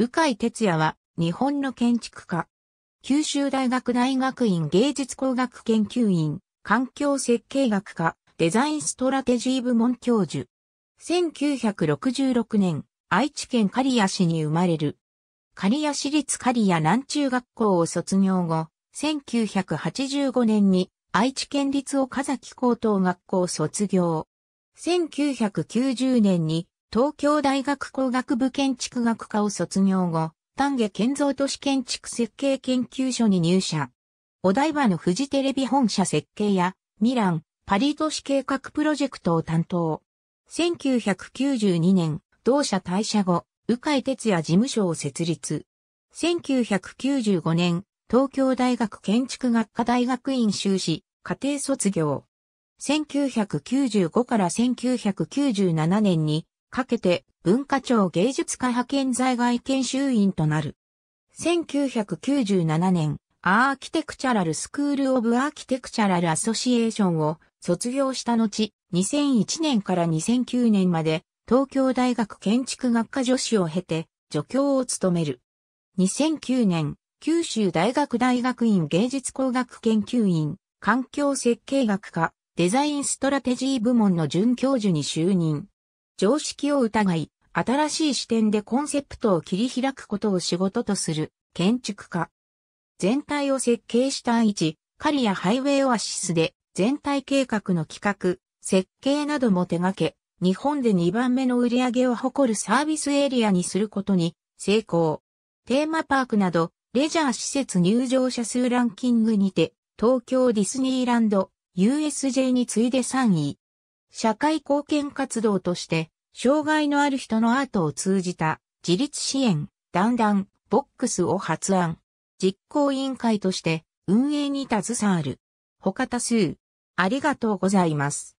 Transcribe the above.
鵜飼哲也は日本の建築家。九州大学大学院芸術工学研究院、環境設計学科、デザインストラテジー部門教授。1966年、愛知県刈谷市に生まれる。刈谷市立刈谷南中学校を卒業後、1985年に愛知県立岡崎高等学校卒業。1990年に東京大学工学部建築学科を卒業後、丹下建造都市建築設計研究所に入社。お台場のフジテレビ本社設計や、ミラン、パリ都市計画プロジェクトを担当。1992年、同社退社後、鵜飼哲也事務所を設立。1995年、東京大学建築学科大学院修士、家庭卒業。1995から1997年にかけて文化庁芸術家派遣在外研修員となる。1997年、アーキテクチャラルスクール・オブ・アーキテクチャラル・アソシエーションを卒業した後、2001年から2009年まで東京大学建築学科助手を経て助教を務める。2009年、九州大学大学院芸術工学研究院環境設計学科デザインストラテジー部門の准教授に就任。常識を疑い、新しい視点でコンセプトを切り開くことを仕事とする建築家。全体を設計した知、カリアハイウェイオアシスで全体計画の企画、設計なども手掛け、日本で2番目の売り上げを誇るサービスエリアにすることに成功。テーマパークなど、レジャー施設入場者数ランキングにて、東京ディズニーランド、USJ に次いで3位。社会貢献活動として、障害のある人のアートを通じた自立支援、団団、ボックスを発案。実行委員会として運営に携わる。他多数。ありがとうございます。